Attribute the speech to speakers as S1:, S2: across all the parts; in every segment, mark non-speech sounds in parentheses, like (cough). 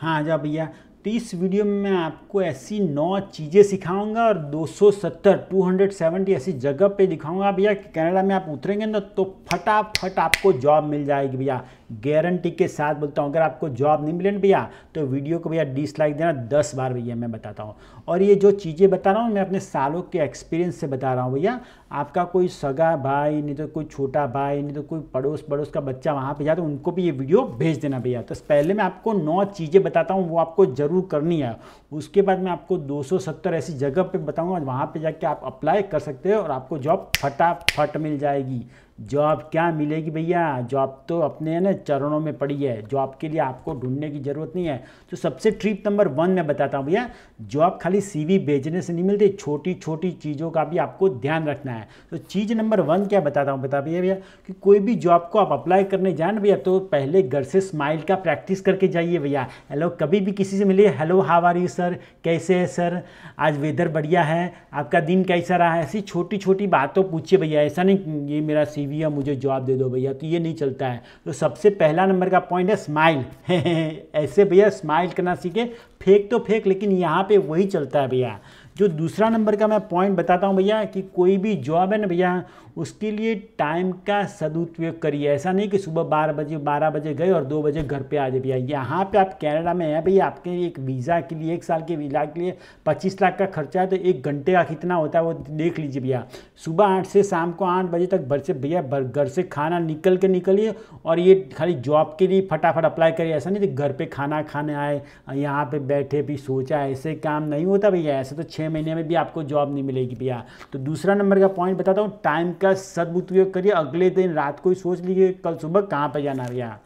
S1: हाँ जा भैया तो इस वीडियो में मैं आपको ऐसी नौ चीज़ें सिखाऊंगा और 270 270 ऐसी जगह पे दिखाऊंगा भैया कनाडा में आप उतरेंगे ना तो फटाफट आपको जॉब मिल जाएगी भैया गारंटी के साथ बोलता हूँ अगर आपको जॉब नहीं मिले भैया तो वीडियो को भैया डिसलाइक देना दस बार भैया मैं बताता हूँ और ये जो चीज़ें बता रहा हूँ मैं अपने सालों के एक्सपीरियंस से बता रहा हूँ भैया आपका कोई सगा भाई नहीं तो कोई छोटा भाई नहीं तो कोई पड़ोस पड़ोस का बच्चा वहाँ पर जाए तो उनको भी ये वीडियो भेज देना भैया तो पहले मैं आपको नौ चीज़ें बताता हूँ वो आपको ज़रूर करनी है उसके बाद मैं आपको दो ऐसी जगह पर बताऊँगा वहाँ पर जाके आप अप्लाई कर सकते हो और आपको जॉब फटाफट मिल जाएगी जॉब क्या मिलेगी भैया जॉब तो अपने ना चरणों में पड़ी है जॉब के लिए आपको ढूंढने की ज़रूरत नहीं है तो सबसे ट्रिप नंबर वन मैं बताता हूँ भैया जॉब खाली सीवी भेजने से नहीं मिलती छोटी छोटी चीज़ों का भी आपको ध्यान रखना है तो चीज़ नंबर वन क्या बताता हूँ बता भैया भैया कि कोई भी जॉब को आप अप्लाई करने जाए ना भैया तो पहले घर से स्माइल का प्रैक्टिस करके जाइए भैया हेलो कभी भी किसी से मिले hello how are you sir कैसे है सर आज वेदर बढ़िया है आपका दिन कैसा रहा है ऐसी छोटी छोटी बातों पूछिए भैया ऐसा नहीं ये मेरा सी भैया मुझे जवाब दे दो भैया तो ये नहीं चलता है तो सबसे पहला नंबर का पॉइंट है स्माइल (laughs) ऐसे भैया स्माइल करना सीखे फेक तो फेक लेकिन यहाँ पे वही चलता है भैया जो दूसरा नंबर का मैं पॉइंट बताता हूँ भैया कि कोई भी जॉब है ना भैया उसके लिए टाइम का सदुपयोग करिए ऐसा नहीं कि सुबह बारह बजे बारह बजे गए और दो बजे घर पे आ जाए भैया यहाँ पे आप कनाडा में हैं भैया आपके एक वीज़ा के लिए एक साल के वीज़ा के लिए पच्चीस लाख का खर्चा है तो एक घंटे का कितना होता है वो देख लीजिए भैया सुबह आठ से शाम को आठ बजे तक घर से भैया घर से खाना निकल के निकलिए और ये खाली जॉब के लिए फटाफट अप्लाई करिए ऐसा नहीं कि घर पर खाना खाने आए यहाँ पर बैठे भी सोचा ऐसे काम नहीं होता भैया ऐसे तो छः छः महीने में भी आपको जॉब नहीं मिलेगी भैया तो दूसरा नंबर का पॉइंट बताता हूँ टाइम का सदुपयोग करिए अगले दिन रात को ही सोच लीजिए कल सुबह कहाँ पर जाना भैया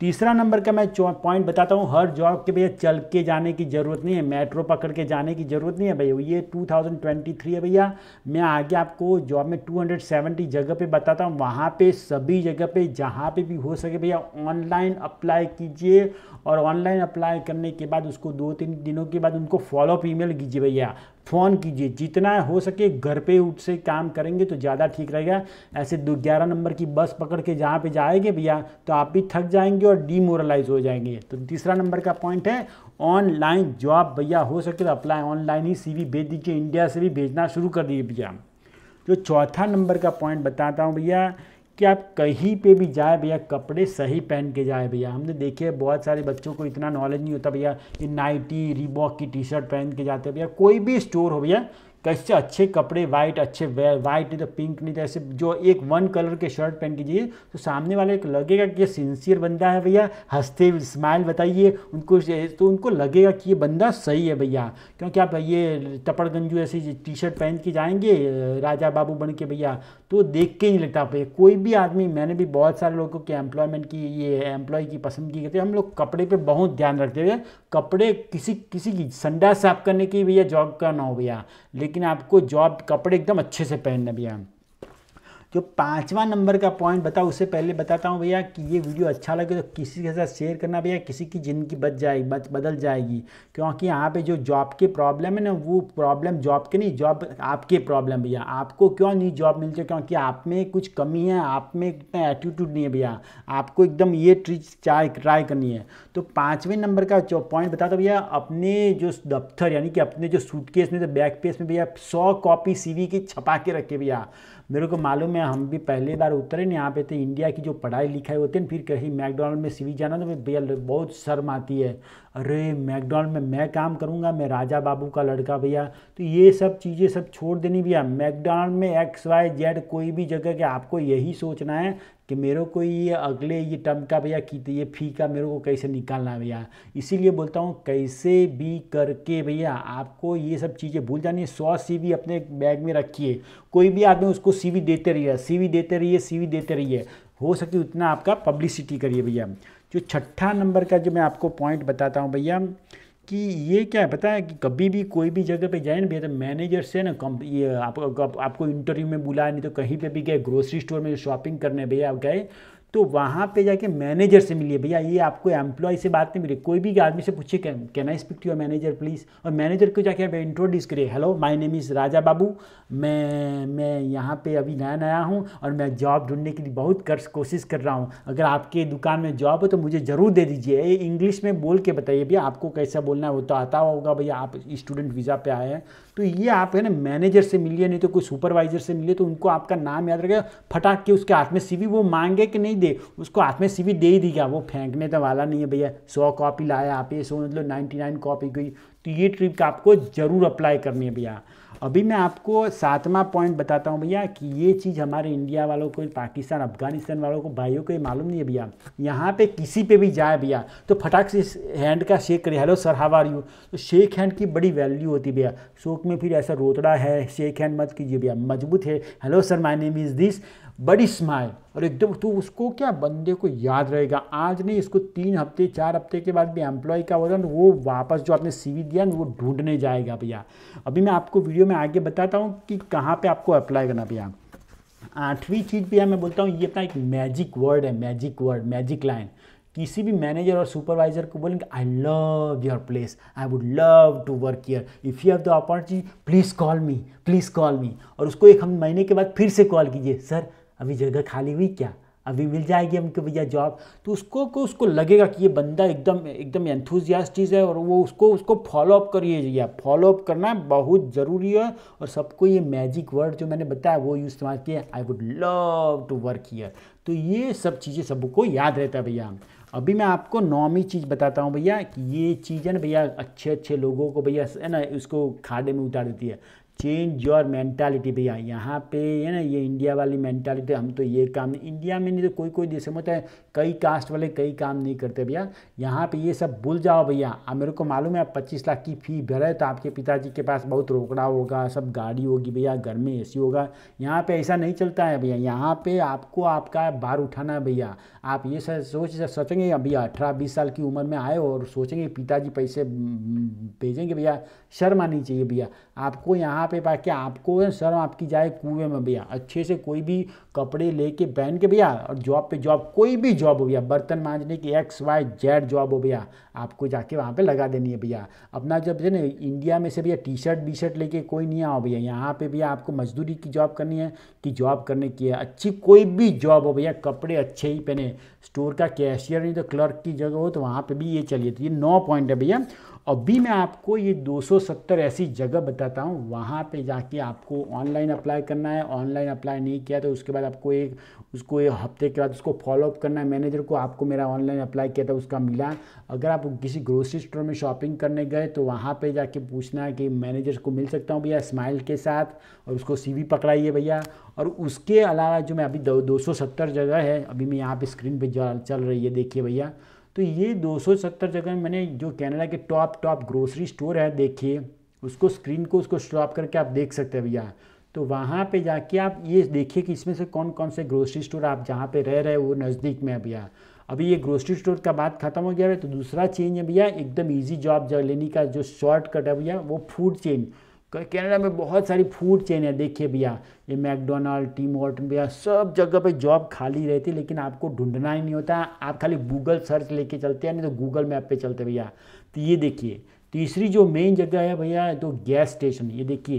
S1: तीसरा नंबर का मैं पॉइंट बताता हूँ हर जॉब के भैया चल के जाने की ज़रूरत नहीं है मेट्रो पकड़ के जाने की ज़रूरत नहीं है भैया ये 2023 है भैया मैं आगे आपको जॉब में 270 जगह पे बताता हूँ वहाँ पे सभी जगह पे जहाँ पे भी हो सके भैया ऑनलाइन अप्लाई कीजिए और ऑनलाइन अप्लाई करने के बाद उसको दो तीन दिनों के बाद उनको फॉलोअप ई कीजिए भैया फ़ोन कीजिए जितना हो सके घर पे उठ से काम करेंगे तो ज़्यादा ठीक रहेगा ऐसे दो ग्यारह नंबर की बस पकड़ के जहाँ पे जाएंगे भैया तो आप भी थक जाएंगे और डीमोरलाइज हो जाएंगे तो तीसरा नंबर का पॉइंट है ऑनलाइन जॉब भैया हो सके तो अप्लाई ऑनलाइन ही सीवी भेज दीजिए इंडिया से भी भेजना शुरू कर दीजिए भैया जो चौथा नंबर का पॉइंट बताता हूँ भैया कि आप कहीं पे भी जाए भैया कपड़े सही पहन के जाए भैया हमने देखे बहुत सारे बच्चों को इतना नॉलेज नहीं होता भैया कि नाइटी रिबॉक की टी शर्ट पहन के जाते हैं भैया कोई भी स्टोर हो भैया कैसे अच्छे कपड़े वाइट अच्छे वाइट नहीं तो पिंक नहीं तो ऐसे जो एक वन कलर के शर्ट पहन कीजिए तो सामने वाले को लगेगा कि ये सिंसियर बंदा है भैया हंसते स्माइल बताइए उनको तो उनको लगेगा कि ये बंदा सही है भैया क्योंकि आप ये टपड़गंजू ऐसी टी शर्ट पहन के जाएंगे राजा बाबू बन के भैया तो देख के नहीं लगता भैया कोई भी आदमी मैंने भी बहुत सारे लोगों के एम्प्लॉयमेंट की ये एम्प्लॉय की पसंद की करते हम लोग कपड़े पर बहुत ध्यान रखते हैं कपड़े किसी किसी की संडा साफ करने की भैया जॉब का ना हो भैया लेकिन लेकिन आपको जॉब कपड़े एकदम अच्छे से पहनने भी हैं जो पाँचवा नंबर का पॉइंट बताओ उससे पहले बताता हूँ भैया कि ये वीडियो अच्छा लगे तो किसी के साथ शेयर करना भैया किसी की ज़िंदगी बच जाएगी बच बदल जाएगी क्योंकि यहाँ पे जो जॉब की प्रॉब्लम है ना वो प्रॉब्लम जॉब के नहीं जॉब आपके प्रॉब्लम भैया आपको क्यों नहीं जॉब मिलती क्योंकि आप में कुछ कमी है आप में इतना एटीट्यूड नहीं है भैया आपको एकदम ये ट्रिक ट्राई ट्राई करनी है तो पाँचवें नंबर का जो पॉइंट बताता भैया अपने जो दफ्तर यानी कि अपने जो सूटकेस में जो बैक पेस में भैया सौ कॉपी सी की छपा के रखे भैया मेरे को मालूम है हम भी पहली बार उतरे ना यहाँ पे तो इंडिया की जो पढ़ाई लिखाई होती है ना फिर कहीं मैकडोनल्ड में सीवी जाना तो भैया बहुत शर्म आती है अरे मैकडोनल्ड में मैं काम करूँगा मैं राजा बाबू का लड़का भैया तो ये सब चीज़ें सब छोड़ देनी भैया मैकडोनल्ड में एक्स वाई जेड कोई भी जगह के आपको यही सोचना है कि मेरे को ये अगले ये टर्म का भैया तो ये फी का मेरे को कैसे निकालना है भैया इसीलिए बोलता हूँ कैसे भी करके भैया आपको ये सब चीज़ें भूल जानी है सौ सी अपने बैग में रखिए कोई भी आदमी उसको सी देते रहिए सी देते रहिए सी देते रहिए हो सके उतना आपका पब्लिसिटी करिए भैया जो छठा नंबर का जो मैं आपको पॉइंट बताता हूँ भैया कि ये क्या है पता है कि कभी भी कोई भी जगह पे जाए ना भैया तो मैनेजर से ना कम ये आप, आप, आपको इंटरव्यू में बुलाया नहीं तो कहीं पे भी गए ग्रोसरी स्टोर में शॉपिंग करने भैया आप गए तो वहाँ पे जाके मैनेजर से मिलिए भैया ये आपको एम्प्लॉय से बात नहीं मिली कोई भी आदमी से पूछिए can I speak to your manager please और मैनेजर को जाके आप इंट्रोड्यूस करिए hello my name is Raja Babu मैं मैं यहाँ पे अभी नया नया हूँ और मैं जॉब ढूंढने के लिए बहुत कर, कोशिश कर रहा हूँ अगर आपके दुकान में जॉब हो तो मुझे ज़रूर दे दीजिए ये इंग्लिश में बोल के बताइए भैया आपको कैसा बोलना है वो तो आता होगा भैया आप स्टूडेंट वीज़ा पर आए हैं तो ये आप है ना मैनेजर से मिलिए नहीं तो कोई सुपरवाइजर से मिलिए तो उनको आपका नाम याद रखेगा फटाक के उसके हाथ में सी वो मांगे कि नहीं दे उसको हाथ में सीवी दे ही दी क्या वो फेंकने तो वाला नहीं है भैया सौ कॉपी लाया आप ये सो मतलब नाइन्टी नाइन कॉपी गई तो ये ट्रिक आपको ज़रूर अप्लाई करनी है भैया अभी मैं आपको सातवां पॉइंट बताता हूँ भैया कि ये चीज़ हमारे इंडिया वालों को पाकिस्तान अफगानिस्तान वालों को भाइयों को ये मालूम नहीं है भैया यहाँ पे किसी पे भी जाए भैया तो फटाक से हैंड का शेक करिए hello sir how are you तो शेक हैंड की बड़ी वैल्यू होती भैया शोक में फिर ऐसा रोतड़ा है शेक हैंड मत कीजिए भैया मजबूत है hello sir my name is this बड़ी स्माइल और एकदम तो उसको क्या बंदे को याद रहेगा आज नहीं इसको तीन हफ्ते चार हफ्ते के बाद भी एम्प्लॉय का होगा वो वापस जो आपने सीवी दिया ना वो ढूंढने जाएगा भैया अभी मैं आपको वीडियो वीडियो में आगे बताता हूँ कि कहाँ पे आपको अप्लाई करना भैया आठवीं चीज़ भैया मैं बोलता हूँ ये अपना एक मैजिक वर्ड है मैजिक वर्ड मैजिक लाइन किसी भी मैनेजर और सुपरवाइजर को बोलेंगे I love your place I would love to work here if you have the opportunity please call me please call me और उसको एक हम महीने के बाद फिर से कॉल कीजिए सर अभी जगह खाली हुई क्या अभी मिल जाएगी हमको भैया जॉब तो उसको को उसको लगेगा कि ये बंदा एकदम एकदम चीज़ है और वो उसको उसको फॉलोअप करिए भैया फॉलोअप करना बहुत ज़रूरी है और सबको ये मैजिक वर्ड जो मैंने बताया वो यूज़ इस्तेमाल किया I would love to work here तो ये सब चीज़ें सबको याद रहता है भैया अभी मैं आपको नौवीं चीज़ बताता हूँ भैया कि ये चीज़ है ना भैया अच्छे अच्छे लोगों को भैया है ना उसको खाड़े में उतार देती है चेंज योर मेंटालिटी भैया यहाँ पे है ना ये इंडिया वाली मेंटालिटी हम तो ये काम नहीं इंडिया में नहीं तो कोई कोई देश में होता तो है कई कास्ट वाले कई काम नहीं करते भैया यहाँ पे ये सब भूल जाओ भैया अब मेरे को मालूम है आप पच्चीस लाख की फ़ी भरे तो आपके पिताजी के पास बहुत रोकड़ा होगा सब गाड़ी होगी भैया घर में ए होगा यहाँ पर ऐसा नहीं चलता है भैया यहाँ पर आपको आपका बार उठाना है भैया आप ये सब सोच सोचेंगे भैया अठारह बीस साल की उम्र में आए और सोचेंगे पिताजी पैसे हम्म, हम्म, भेजेंगे भैया शर्म आनी चाहिए भैया आपको यहाँ कहाँ पे क्या आपको सर आपकी जाए कुएं में भैया अच्छे से कोई भी कपड़े लेके पहन के भैया और जॉब पे जॉब कोई भी जॉब हो भैया बर्तन मांझने की एक्स वाई जेड जॉब हो भैया आपको जाके वहाँ पे लगा देनी है भैया अपना जब है ना इंडिया में से भैया टी शर्ट वी शर्ट लेके कोई नहीं आओ भैया यहाँ पे भैया आपको मजदूरी की जॉब करनी है कि जॉब करने की है अच्छी कोई भी जॉब हो भैया कपड़े अच्छे ही पहने स्टोर का कैशियर नहीं तो क्लर्क की जगह हो तो वहाँ पर भी ये चलिए तो ये नौ पॉइंट है भैया और बी मैं आपको ये 270 ऐसी जगह बताता हूँ वहाँ यहाँ पे जाके आपको ऑनलाइन अप्लाई करना है ऑनलाइन अप्लाई नहीं किया तो उसके बाद आपको एक उसको एक हफ्ते के बाद उसको फॉलोअप करना है मैनेजर को आपको मेरा ऑनलाइन अप्लाई किया था उसका मिला अगर आप किसी ग्रोसरी स्टोर में शॉपिंग करने गए तो वहाँ पर जाके पूछना है कि मैनेजर को मिल सकता हूँ भैया स्माइल के साथ और उसको सीवी पकड़ाइए भैया और उसके अलावा जो मैं अभी दो सौ सत्तर जगह है अभी मैं यहाँ पर स्क्रीन पर चल रही है देखिए भैया तो ये 270 जगह मैंने जो कैनेडा के टॉप टॉप ग्रोसरी स्टोर है देखिए उसको स्क्रीन को उसको स्टॉप करके आप देख सकते हैं भैया तो वहाँ पे जाके आप ये देखिए कि इसमें से कौन कौन से ग्रोसरी स्टोर आप जहाँ पे रह रहे हो वो नज़दीक में है भैया अभी ये ग्रोसरी स्टोर का बात खत्म हो गया है तो दूसरा चेन है भैया एकदम इजी जॉब लेने का जो शॉर्टकट है भैया वो फूड चेन कैनेडा में बहुत सारी फूड चेन है देखिए भैया ये मैकडोनल्ड टीम ऑर्टन भैया सब जगह पे जॉब खाली रहती है लेकिन आपको ढूंढना ही नहीं होता आप खाली गूगल सर्च लेके चलते हैं नहीं तो गूगल मैप पे चलते भैया तो ये देखिए तीसरी जो मेन जगह है भैया तो गैस स्टेशन ये देखिए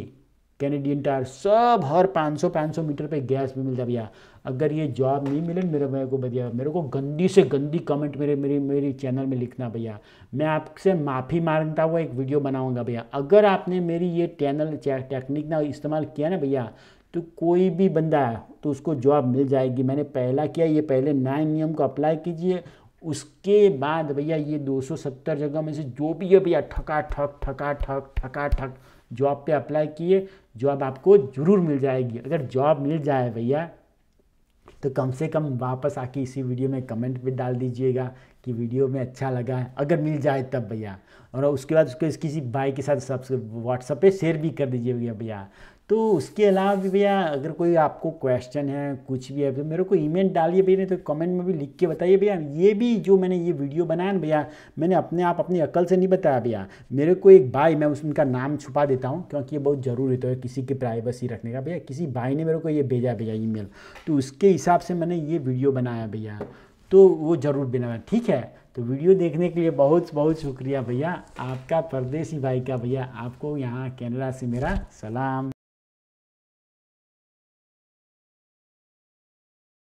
S1: कैनेडियन टायर सब हर 500 500 मीटर पे गैस भी मिलता भैया अगर ये जॉब नहीं मिले मेरे भैया को भैया मेरे को गंदी से गंदी कमेंट मेरे मेरी मेरी चैनल में लिखना भैया मैं आपसे माफ़ी मांगता हुआ एक वीडियो बनाऊंगा भैया अगर आपने मेरी ये चैनल टेक्निक ना इस्तेमाल किया ना भैया तो कोई भी बंदा तो उसको जॉब मिल जाएगी मैंने पहला किया ये पहले नए नियम को अप्लाई कीजिए उसके बाद भैया ये 270 जगह में से जो भी है भैया ठका ठक ठका ठक ठका ठक जॉब पे अप्लाई किए जॉब आपको ज़रूर मिल जाएगी अगर जॉब मिल जाए भैया तो कम से कम वापस आके इसी वीडियो में कमेंट भी डाल दीजिएगा कि वीडियो में अच्छा लगा है अगर मिल जाए तब भैया और उसके बाद उसको किसी भाई के साथ सब व्हाट्सएप पे शेयर भी कर दीजिए भैया भैया तो उसके अलावा भी भैया अगर कोई आपको क्वेश्चन है कुछ भी है तो मेरे को ईमेल डालिए भैया नहीं तो कमेंट में भी लिख के बताइए भैया ये भी जो मैंने ये वीडियो बनाया ना भैया मैंने अपने आप अपनी अकल से नहीं बताया भैया मेरे को एक भाई मैं उस उनका नाम छुपा देता हूँ क्योंकि ये बहुत ज़रूरी होता तो है किसी की प्राइवेसी रखने का भैया किसी भाई ने मेरे को ये भेजा भैया ई तो उसके हिसाब से मैंने ये वीडियो बनाया भैया तो वो ज़रूर बनाया ठीक है तो वीडियो देखने के लिए बहुत बहुत शुक्रिया भैया आपका परदेसी भाई का भैया आपको यहाँ कैनेडा से मेरा सलाम